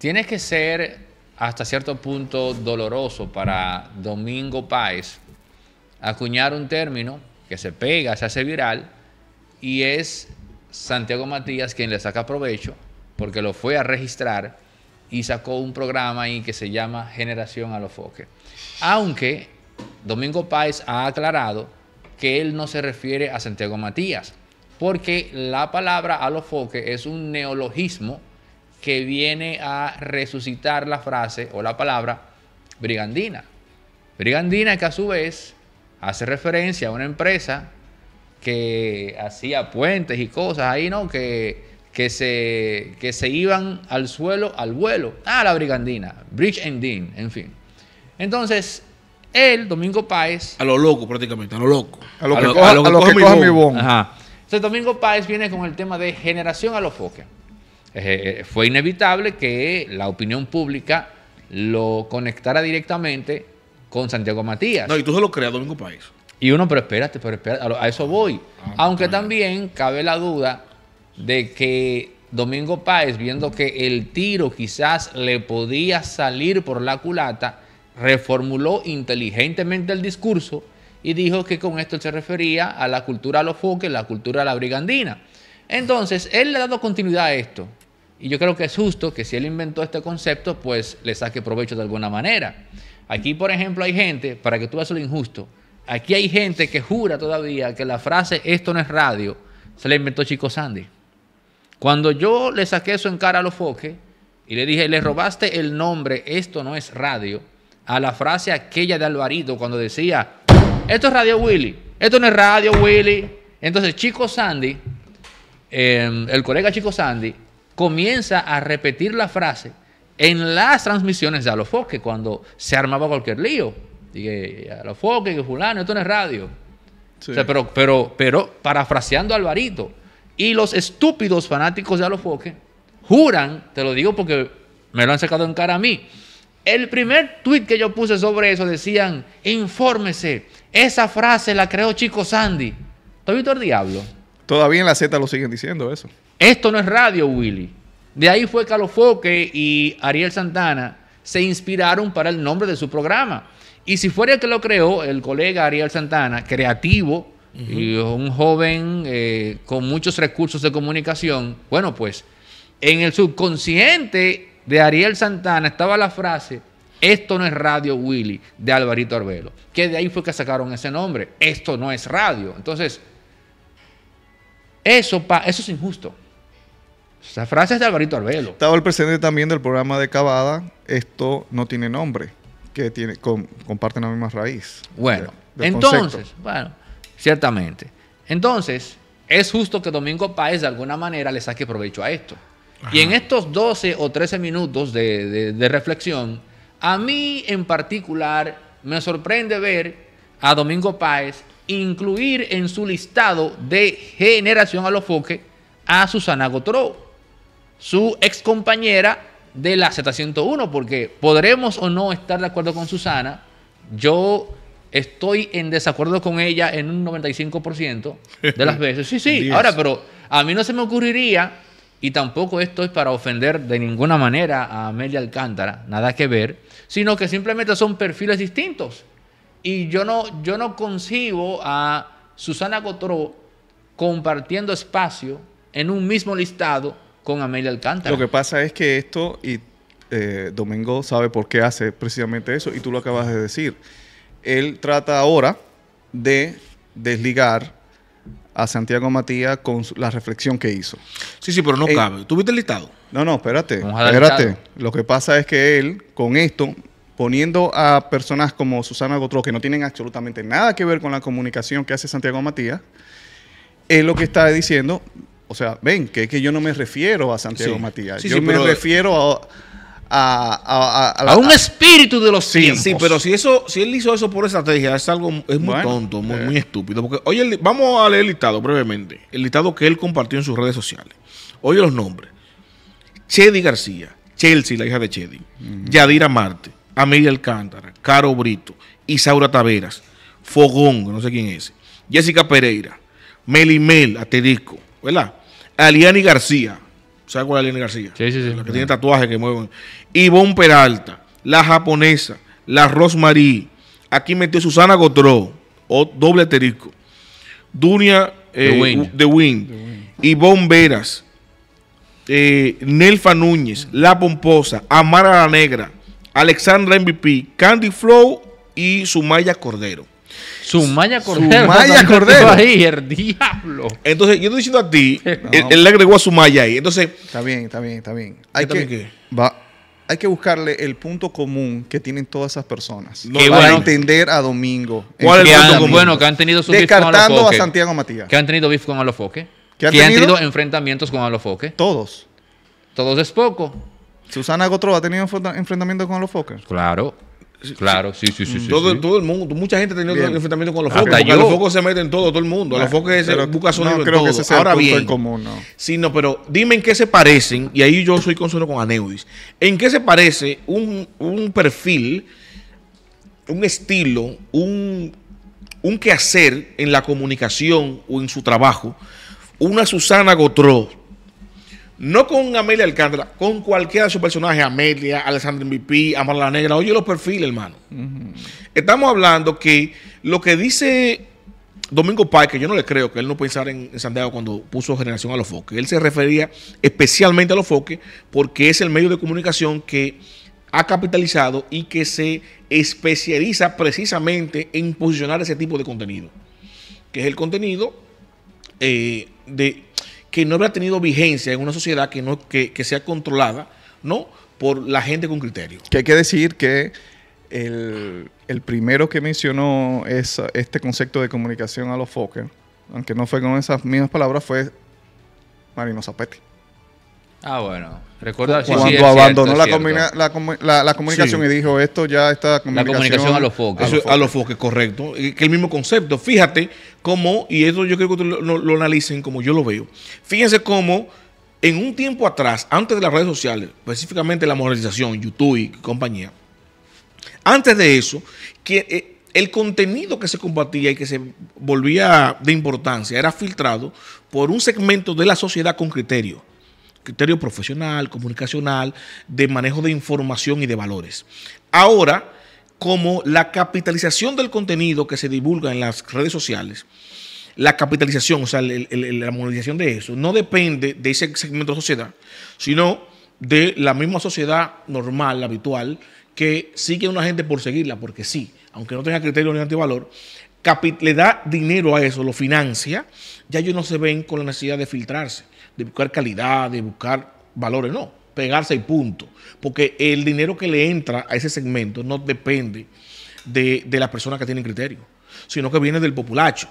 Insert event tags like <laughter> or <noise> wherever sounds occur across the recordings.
Tiene que ser hasta cierto punto doloroso para Domingo Páez acuñar un término que se pega, se hace viral, y es Santiago Matías quien le saca provecho, porque lo fue a registrar y sacó un programa ahí que se llama Generación a los Foques. Aunque Domingo Páez ha aclarado que él no se refiere a Santiago Matías, porque la palabra a los foques es un neologismo que viene a resucitar la frase o la palabra brigandina. Brigandina que a su vez hace referencia a una empresa que hacía puentes y cosas ahí, ¿no? Que, que, se, que se iban al suelo, al vuelo. Ah, la brigandina, Bridge and Dean, en fin. Entonces, él, Domingo Páez... A lo loco prácticamente, a lo loco. A lo, que, coja, mi Domingo Páez viene con el tema de generación a lo foque. Eh, eh, fue inevitable que la opinión pública lo conectara directamente con Santiago Matías. No, y tú se lo creas, Domingo País. Y uno, pero espérate, pero espérate, a eso voy. Ah, Aunque también cabe la duda de que Domingo Páez, viendo que el tiro quizás le podía salir por la culata, reformuló inteligentemente el discurso y dijo que con esto se refería a la cultura a los foques, la cultura a la brigandina. Entonces, él le ha dado continuidad a esto. Y yo creo que es justo que si él inventó este concepto, pues le saque provecho de alguna manera. Aquí, por ejemplo, hay gente, para que tú veas lo injusto, aquí hay gente que jura todavía que la frase esto no es radio se la inventó Chico Sandy. Cuando yo le saqué eso en cara a los foques y le dije, le robaste el nombre esto no es radio a la frase aquella de Alvarito cuando decía, esto es Radio Willy, esto no es Radio Willy. Entonces Chico Sandy, em, el colega Chico Sandy, comienza a repetir la frase en las transmisiones de Alofoque, cuando se armaba cualquier lío. Dije, Alofoque, que fulano, esto no es radio. pero, pero, parafraseando a Alvarito, y los estúpidos fanáticos de Alofoque juran, te lo digo porque me lo han sacado en cara a mí, el primer tweet que yo puse sobre eso decían, infórmese, esa frase la creó Chico Sandy. todo el diablo? Todavía en la Z lo siguen diciendo eso. Esto no es radio, Willy. De ahí fue que foque y Ariel Santana se inspiraron para el nombre de su programa. Y si fuera el que lo creó, el colega Ariel Santana, creativo y un joven eh, con muchos recursos de comunicación, bueno, pues en el subconsciente de Ariel Santana estaba la frase, esto no es radio Willy, de Alvarito Arbelo, que de ahí fue que sacaron ese nombre, esto no es radio. Entonces, eso es injusto. Esa frase es de Alvarito Arbelo. Estaba el presidente también del programa de Cavada, Esto no tiene nombre, que tiene, con, comparten la misma raíz. Bueno, entonces, bueno, ciertamente. Entonces, es justo que Domingo Páez de alguna manera le saque provecho a esto. Y en estos 12 o 13 minutos de, de, reflexión, a mí en particular me sorprende ver a Domingo Páez incluir en su listado de generación a los foques a Susana Gotró su ex compañera de la 701 porque podremos o no estar de acuerdo con Susana, yo estoy en desacuerdo con ella en un 95% de las veces. Sí, sí, <laughs> ahora, pero a mí no se me ocurriría, y tampoco esto es para ofender de ninguna manera a Amelia Alcántara, nada que ver, sino que simplemente son perfiles distintos. Y yo no, yo no concibo a Susana Cotró compartiendo espacio en un mismo listado con Amelia Alcántara. Lo que pasa es que esto, y eh, Domingo sabe por qué hace precisamente eso, y tú lo acabas de decir. Él trata ahora de desligar a Santiago Matías con la reflexión que hizo. Sí, sí, pero no cabe. Eh, cabe. ¿Tuviste el listado? No, no, espérate. Espérate. Lo que pasa es que él, con esto, poniendo a personas como Susana Gotró, que no tienen absolutamente nada que ver con la comunicación que hace Santiago Matías, es lo que está diciendo, o sea, ven, que es que yo no me refiero a Santiago Matías. yo me refiero a, un espíritu de los tiempos. Sí, pero si eso, si él hizo eso por estrategia, es algo es muy tonto, eh. muy, estúpido. Porque, oye, vamos a leer el listado brevemente. El listado que él compartió en sus redes sociales. Oye los nombres. Chedi García, Chelsea, la hija de Chedi, Yadira Marte, Amelia Alcántara, Caro Brito, Isaura Taveras, Fogón, no sé quién es, Jessica Pereira, Melimel, disco, ¿verdad? Aliani García. ¿Sabes cuál es Aliani García? Sí, sí, sí. La que tiene tatuaje que mueven. Ivonne Peralta, la japonesa, la Rosmarie. Aquí metió Susana Gotró, o doble terisco. Dunia eh, De The Win. Ivonne Veras, eh, Nelfa Núñez, La Pomposa, Amara la Negra, Alexandra MVP, Candy Flow y Sumaya Cordero. Sumaya Cordero. Sumaya Cordero. Ahí, el diablo. Entonces, yo estoy diciendo a ti, <laughs> él, le agregó a su maya ahí. Entonces. Está bien, está bien, está bien. Hay que, va, hay que buscarle el punto común que tienen todas esas personas. Que para a entender a Domingo. ¿Cuál es el punto común? Bueno, que han tenido su Descartando a Santiago Matías. Que han tenido bif con Alofoque. Que han, tenido enfrentamientos con Alofoque. Todos. Todos es poco. Susana Gotro ha tenido enfrentamientos con Alofoque. Claro. Claro, sí, sí, sí. Mm. Todo, sí. todo el mundo, mucha gente ha tenido enfrentamiento con los focos. A los focos se meten en todo, todo el mundo. A los focos se busca sonido no, creo Que ese sea bien, común, no. Sí, no, pero dime en qué se parecen, y ahí yo soy consuelo con Aneudis, en qué se parece un, un perfil, un estilo, un, un quehacer en la comunicación o en su trabajo, una Susana Gotró no con Amelia Alcántara, con cualquiera de sus personajes, Amelia, Alessandra MVP, Amar la Negra, oye los perfiles, hermano. Estamos hablando que lo que dice Domingo Páez, que yo no le creo que él no pensara en, Santiago cuando puso Generación a los Foques, él se refería especialmente a los Foques porque es el medio de comunicación que ha capitalizado y que se especializa precisamente en posicionar ese tipo de contenido, que es el contenido eh, de que no habrá tenido vigencia en una sociedad que, no, que, sea controlada ¿no? por la gente con criterio. Que hay que decir que el, primero que mencionó es este concepto de comunicación a los Fokker, aunque no fue con esas mismas palabras, fue Marino Zapetti. Ah, bueno. Recuerda cuando abandonó la, comunicación y dijo esto ya está comunicación, la comunicación a los foques. a, los foques. correcto. Que el mismo concepto. Fíjate cómo, y eso yo creo que lo, lo, analicen como yo lo veo. Fíjense cómo en un tiempo atrás, antes de las redes sociales, específicamente la modernización, YouTube y compañía, antes de eso, que eh, el contenido que se compartía y que se volvía de importancia era filtrado por un segmento de la sociedad con criterio criterio profesional, comunicacional, de manejo de información y de valores. Ahora, como la capitalización del contenido que se divulga en las redes sociales, la capitalización, o sea, la monetización de eso, no depende de ese segmento de sociedad, sino de la misma sociedad normal, habitual, que sigue a una gente por seguirla, porque sí, aunque no tenga criterio ni antivalor, le da dinero a eso, lo financia, ya ellos no se ven con la necesidad de filtrarse de buscar calidad, de buscar valores, no, pegarse y punto. Porque el dinero que le entra a ese segmento no depende de, de las personas que tienen criterio, sino que viene del populacho.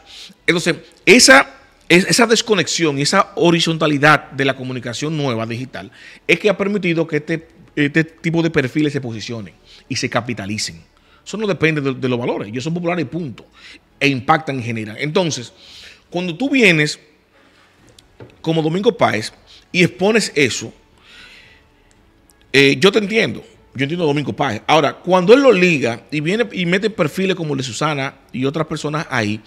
Entonces, esa esa desconexión y esa horizontalidad de la comunicación nueva digital es que ha permitido que este, este tipo de perfiles se posicionen y se capitalicen. Eso no depende de, los valores. Ellos son populares y punto. E impactan y generan. Entonces, cuando tú vienes como Domingo Páez y expones eso, eh, yo te entiendo. Yo entiendo Domingo Páez. Ahora, cuando él lo liga y viene y mete perfiles como el de Susana y otras personas ahí,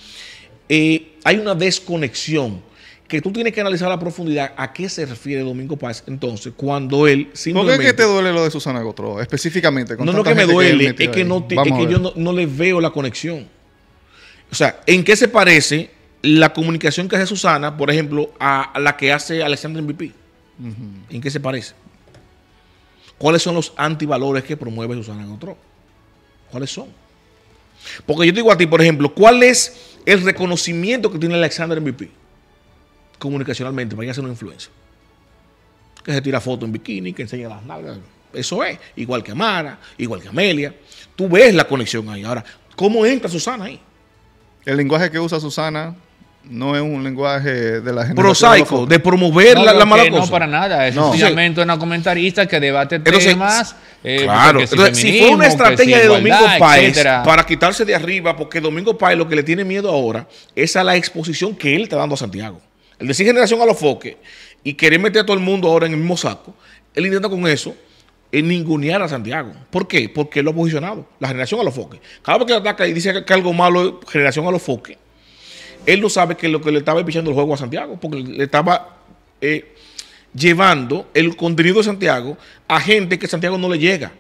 eh, hay una desconexión que tú tienes que analizar a profundidad a qué se refiere Domingo Páez entonces cuando él simplemente... ¿Por qué es que te duele lo de Susana Gotro específicamente? Con no, no que me duele, es que, yo no, no le veo la conexión. O sea, ¿en qué se parece la comunicación que hace Susana, por ejemplo, a la que hace Alexander MVP. ¿En qué se parece? ¿Cuáles son los antivalores que promueve Susana en otro? ¿Cuáles son? Porque yo te digo a ti, por ejemplo, ¿cuál es el reconocimiento que tiene Alexander MVP comunicacionalmente para que sea una influencia? Que se tira foto en bikini, que enseña las nalgas. Eso es, igual que Amara, igual que Amelia. Tú ves la conexión ahí. Ahora, ¿cómo entra Susana ahí? El lenguaje que usa Susana no es un lenguaje de la gente. Prosaico, de promover la, la mala cosa. No, para nada. Es un sencillamente comentarista que debate temas. Eh, claro, si, fue una estrategia de Domingo Páez para quitarse de arriba, porque Domingo Páez lo que le tiene miedo ahora es a la exposición que él está dando a Santiago. El decir generación a los foques y querer meter a todo el mundo ahora en el mismo saco, él intenta con eso en eh, ningunear a Santiago. ¿Por qué? Porque lo ha posicionado, la generación a los foques. Cada vez que ataca y dice que, algo malo, generación a los foques, él no sabe que lo que le estaba pichando el juego a Santiago, porque le estaba eh, llevando el contenido de Santiago a gente que Santiago no le llega.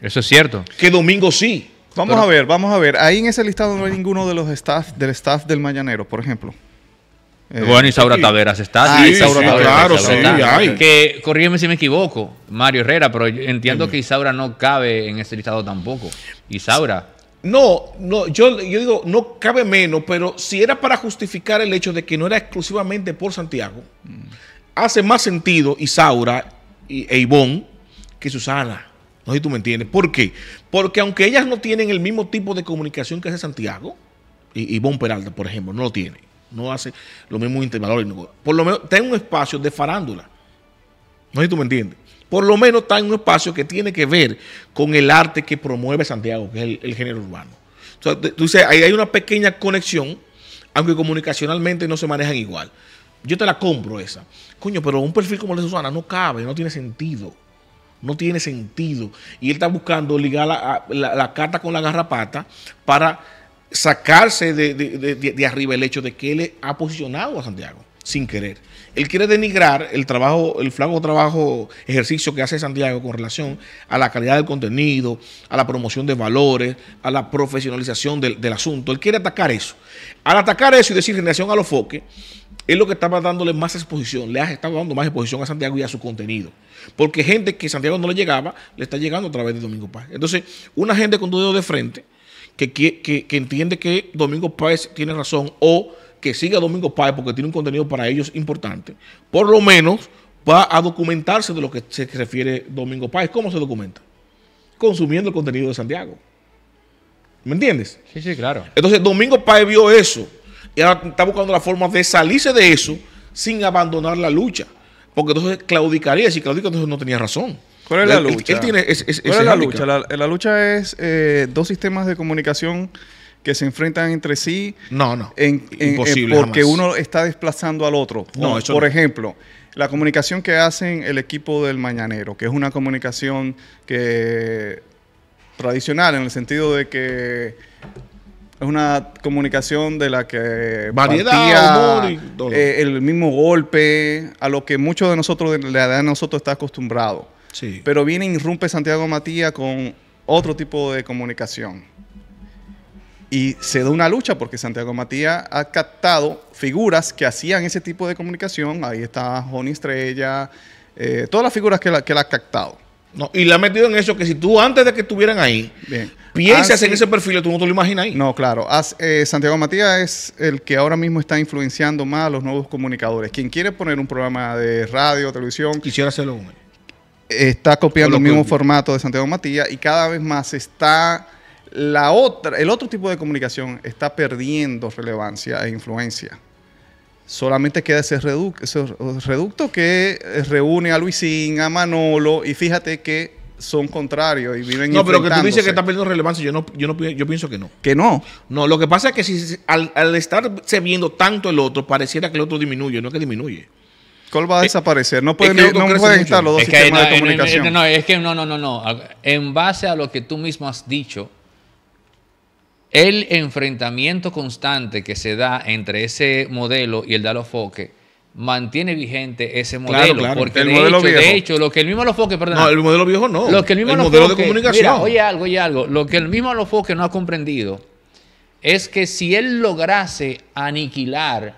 Eso es cierto. Que domingo sí. Vamos a ver, vamos a ver. Ahí en ese listado no hay ninguno de los staff, del staff del Mañanero, por ejemplo. Eh, bueno, Isaura Taveras está. Ah, sí, Isaura Claro, sí, Que, corrígeme si me equivoco, Mario Herrera, pero entiendo que Isaura no cabe en ese listado tampoco. Isaura. No, no, yo, digo, no cabe menos, pero si era para justificar el hecho de que no era exclusivamente por Santiago, mm. hace más sentido Isaura y, e Ivonne que Susana. No sé si tú me entiendes. ¿Por qué? Porque aunque ellas no tienen el mismo tipo de comunicación que hace Santiago, y Ivonne Peralta, por ejemplo, no lo tiene. No hace lo mismo intervalo, Por lo menos, tiene un espacio de farándula. No sé si tú me entiendes por lo menos está en un espacio que tiene que ver con el arte que promueve Santiago, que es el, género urbano. Entonces, ahí hay una pequeña conexión, aunque comunicacionalmente no se manejan igual. Yo te la compro esa. Coño, pero un perfil como el de Susana no cabe, no tiene sentido. No tiene sentido. Y él está buscando ligar la, la, carta con la garrapata para sacarse de, de, arriba el hecho de que él ha posicionado a Santiago sin querer. Él quiere denigrar el trabajo, el flaco trabajo, ejercicio que hace Santiago con relación a la calidad del contenido, a la promoción de valores, a la profesionalización del, asunto. Él quiere atacar eso. Al atacar eso y decir generación a los foques, es lo que estaba dándole más exposición, le ha estado dando más exposición a Santiago y a su contenido. Porque gente que Santiago no le llegaba, le está llegando a través de Domingo Paz. Entonces, una gente con tu dedo de frente, que, que entiende que Domingo Paz tiene razón o que siga Domingo Páez porque tiene un contenido para ellos importante. Por lo menos va a documentarse de lo que se refiere Domingo Páez. ¿Cómo se documenta? Consumiendo el contenido de Santiago. ¿Me entiendes? Sí, sí, claro. Entonces Domingo Páez vio eso y ahora está buscando la forma de salirse de eso sin abandonar la lucha. Porque entonces claudicaría, si claudica entonces no tenía razón. ¿Cuál es la, lucha? ¿Cuál es la lucha? La, lucha es eh, dos sistemas de comunicación que se enfrentan entre sí. No, no. Imposible, porque uno está desplazando al otro. No, Por ejemplo, la comunicación que hacen el equipo del Mañanero, que es una comunicación que tradicional en el sentido de que es una comunicación de la que variedad, eh, el mismo golpe, a lo que muchos de nosotros de la nosotros está acostumbrado. Sí. Pero viene e irrumpe Santiago Matías con otro tipo de comunicación y se da una lucha porque Santiago Matías ha captado figuras que hacían ese tipo de comunicación. Ahí está Johnny Estrella, eh, todas las figuras que, la, que él ha captado. y le ha metido en eso que si tú antes de que estuvieran ahí, piensas en ese perfil, tú no te lo imaginas ahí. No, claro. Eh, Santiago Matías es el que ahora mismo está influenciando más a los nuevos comunicadores. Quien quiere poner un programa de radio, televisión. Quisiera hacerlo uno. Está copiando el mismo formato de Santiago Matías y cada vez más está la otra, el otro tipo de comunicación está perdiendo relevancia e influencia. Solamente queda ese, reducto que reúne a Luisín, a Manolo, y fíjate que son contrarios y viven No, pero que tú dices que está perdiendo relevancia, yo no, yo no yo pienso que no. Que no. No, lo que pasa es que si al, al estarse viendo tanto el otro, pareciera que el otro disminuye, no es que disminuye. ¿Cuál va a eh, desaparecer? No pueden, estar los dos sistemas no, de eh, eh, comunicación. No, no, es que no, no, no, no. En base a lo que tú mismo has dicho, el enfrentamiento constante que se da entre ese modelo y el de Alofoque mantiene vigente ese modelo. Porque de, hecho, lo que el mismo Alofoque, perdón. No, el modelo viejo no. el modelo de comunicación. oye algo, oye algo. Lo que el mismo Alofoque no ha comprendido es que si él lograse aniquilar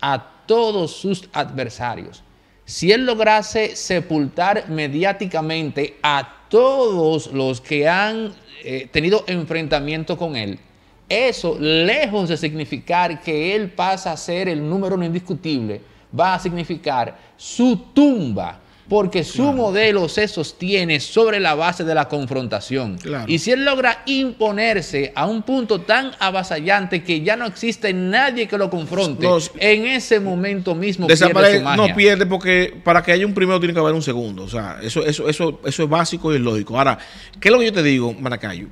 a todos sus adversarios, si él lograse sepultar mediáticamente a todos los que han eh, tenido enfrentamiento con él, eso, lejos de significar que él pasa a ser el número no indiscutible, va a significar su tumba, porque su modelo se sostiene sobre la base de la confrontación. Y si él logra imponerse a un punto tan avasallante que ya no existe nadie que lo confronte, en ese momento mismo pierde No pierde porque para que haya un primero tiene que haber un segundo. O sea, eso, eso, eso, eso es básico y es lógico. Ahora, ¿qué es lo que yo te digo, Maracayo?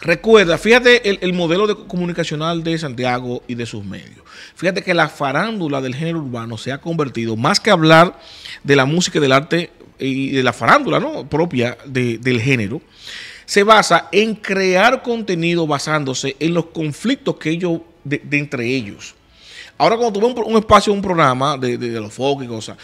Recuerda, fíjate el, modelo de, comunicacional de Santiago y de sus medios. Fíjate que la farándula del género urbano se ha convertido, más que hablar de la música y del arte y de la farándula ¿no? propia del género, se basa en crear contenido basándose en los conflictos que ellos, de, entre ellos. Ahora, cuando tuve un, espacio, un programa de, de, de los focos y cosas,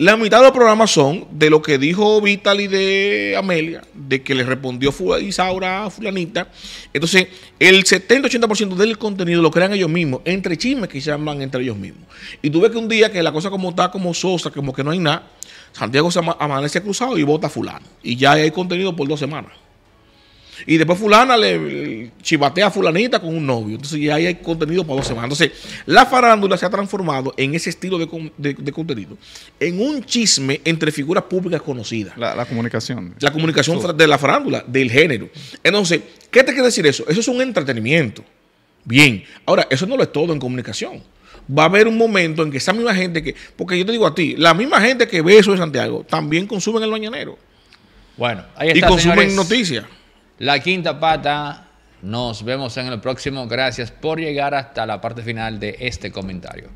la mitad de los programas son de lo que dijo y de Amelia, de que le respondió Isaura Fulanita. Entonces, el 70-80% del contenido lo crean ellos mismos, entre chismes que se llaman entre ellos mismos. Y tú ves que un día que la cosa como está, como sosa, como que no hay nada, Santiago se amanece cruzado y vota fulano. Y ya hay contenido por dos semanas. Y después fulana le chivatea a fulanita con un novio. Entonces ya hay contenido para dos semanas. Entonces, la farándula se ha transformado en ese estilo de, contenido, en un chisme entre figuras públicas conocidas. La, comunicación. La comunicación de la farándula, del género. Entonces, ¿qué te quiere decir eso? Eso es un entretenimiento. Bien. Ahora, eso no lo es todo en comunicación va a haber un momento en que esa misma gente que, porque yo te digo a ti, la misma gente que ve eso de Santiago también consumen el bañanero Bueno, ahí está. Y consumen noticias. La quinta pata. Nos vemos en el próximo. Gracias por llegar hasta la parte final de este comentario.